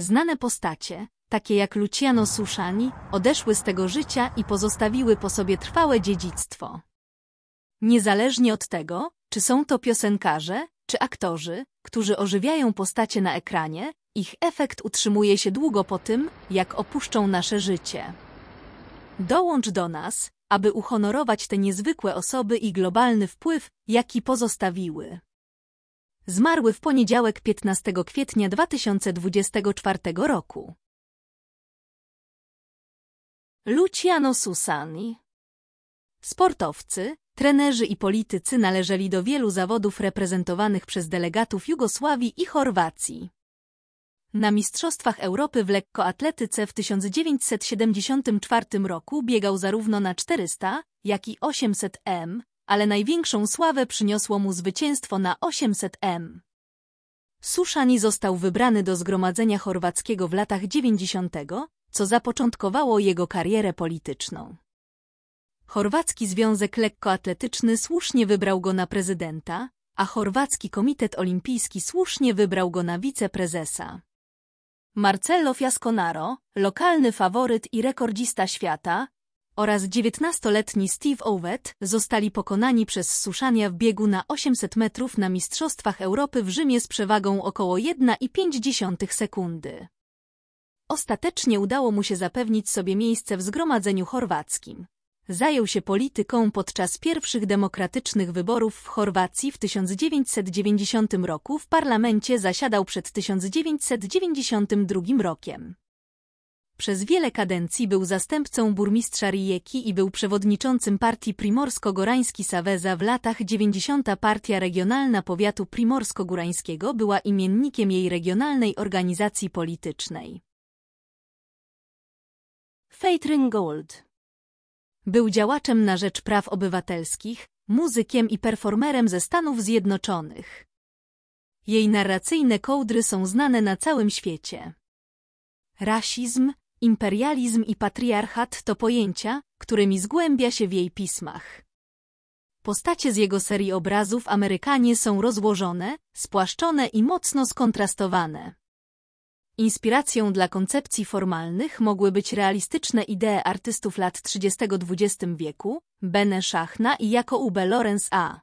Znane postacie, takie jak Luciano Suszani, odeszły z tego życia i pozostawiły po sobie trwałe dziedzictwo. Niezależnie od tego, czy są to piosenkarze, czy aktorzy, którzy ożywiają postacie na ekranie, ich efekt utrzymuje się długo po tym, jak opuszczą nasze życie. Dołącz do nas, aby uhonorować te niezwykłe osoby i globalny wpływ, jaki pozostawiły zmarły w poniedziałek 15 kwietnia 2024 roku. Luciano Susani Sportowcy, trenerzy i politycy należeli do wielu zawodów reprezentowanych przez delegatów Jugosławii i Chorwacji. Na Mistrzostwach Europy w lekkoatletyce w 1974 roku biegał zarówno na 400, jak i 800 m, ale największą sławę przyniosło mu zwycięstwo na 800 m. Suszani został wybrany do Zgromadzenia Chorwackiego w latach 90., co zapoczątkowało jego karierę polityczną. Chorwacki Związek Lekkoatletyczny słusznie wybrał go na prezydenta, a Chorwacki Komitet Olimpijski słusznie wybrał go na wiceprezesa. Marcello Fiasconaro, lokalny faworyt i rekordzista świata, oraz 19-letni Steve Owet zostali pokonani przez Suszania w biegu na 800 metrów na Mistrzostwach Europy w Rzymie z przewagą około 1,5 sekundy. Ostatecznie udało mu się zapewnić sobie miejsce w zgromadzeniu chorwackim. Zajął się polityką podczas pierwszych demokratycznych wyborów w Chorwacji w 1990 roku, w parlamencie zasiadał przed 1992 rokiem. Przez wiele kadencji był zastępcą burmistrza Rijeki i był przewodniczącym partii Primorsko-Gorański Saveza w latach 90. Partia Regionalna Powiatu Primorsko-Górańskiego była imiennikiem jej regionalnej organizacji politycznej. Feitrin Gold Był działaczem na rzecz praw obywatelskich, muzykiem i performerem ze Stanów Zjednoczonych. Jej narracyjne kołdry są znane na całym świecie. Rasizm, Imperializm i patriarchat to pojęcia, którymi zgłębia się w jej pismach. Postacie z jego serii obrazów Amerykanie są rozłożone, spłaszczone i mocno skontrastowane. Inspiracją dla koncepcji formalnych mogły być realistyczne idee artystów lat 30-XX wieku, Bene Schachna i Jaco Ube Lorenz A.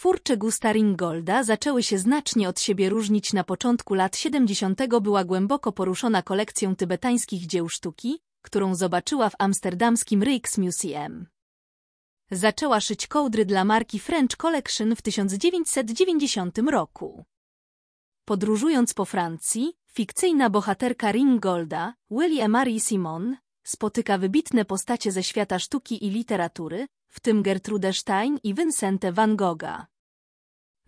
Twórcze gusta Ringolda zaczęły się znacznie od siebie różnić na początku lat 70. była głęboko poruszona kolekcją tybetańskich dzieł sztuki, którą zobaczyła w amsterdamskim Rijksmuseum. Zaczęła szyć kołdry dla marki French Collection w 1990 roku. Podróżując po Francji, fikcyjna bohaterka Ringolda, Willie Marie Simon, spotyka wybitne postacie ze świata sztuki i literatury, w tym Gertrude Stein i Vincente van Gogha.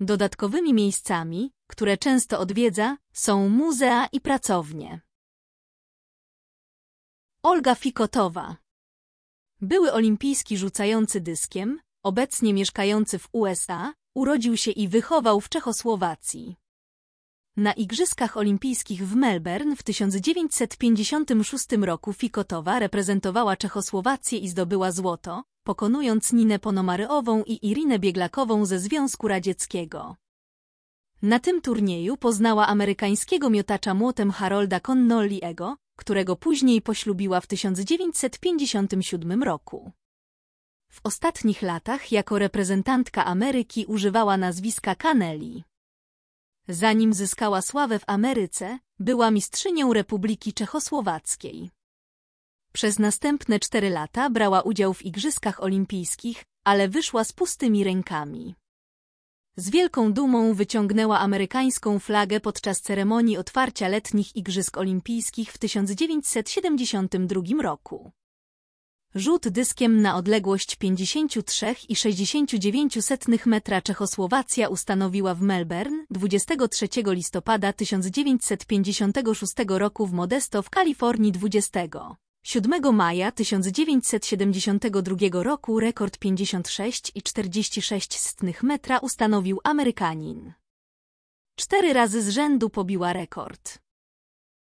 Dodatkowymi miejscami, które często odwiedza, są muzea i pracownie. Olga Fikotowa Były olimpijski rzucający dyskiem, obecnie mieszkający w USA, urodził się i wychował w Czechosłowacji. Na Igrzyskach Olimpijskich w Melbourne w 1956 roku Fikotowa reprezentowała Czechosłowację i zdobyła złoto, pokonując Ninę Ponomaryową i Irinę Bieglakową ze Związku Radzieckiego. Na tym turnieju poznała amerykańskiego miotacza młotem Harolda Connolly'ego, którego później poślubiła w 1957 roku. W ostatnich latach jako reprezentantka Ameryki używała nazwiska Canelli. Zanim zyskała sławę w Ameryce, była mistrzynią Republiki Czechosłowackiej. Przez następne cztery lata brała udział w Igrzyskach Olimpijskich, ale wyszła z pustymi rękami. Z wielką dumą wyciągnęła amerykańską flagę podczas ceremonii otwarcia letnich Igrzysk Olimpijskich w 1972 roku. Rzut dyskiem na odległość 53,69 metra Czechosłowacja ustanowiła w Melbourne 23 listopada 1956 roku w Modesto w Kalifornii 20. 7 maja 1972 roku rekord 56,46 metra ustanowił Amerykanin. Cztery razy z rzędu pobiła rekord.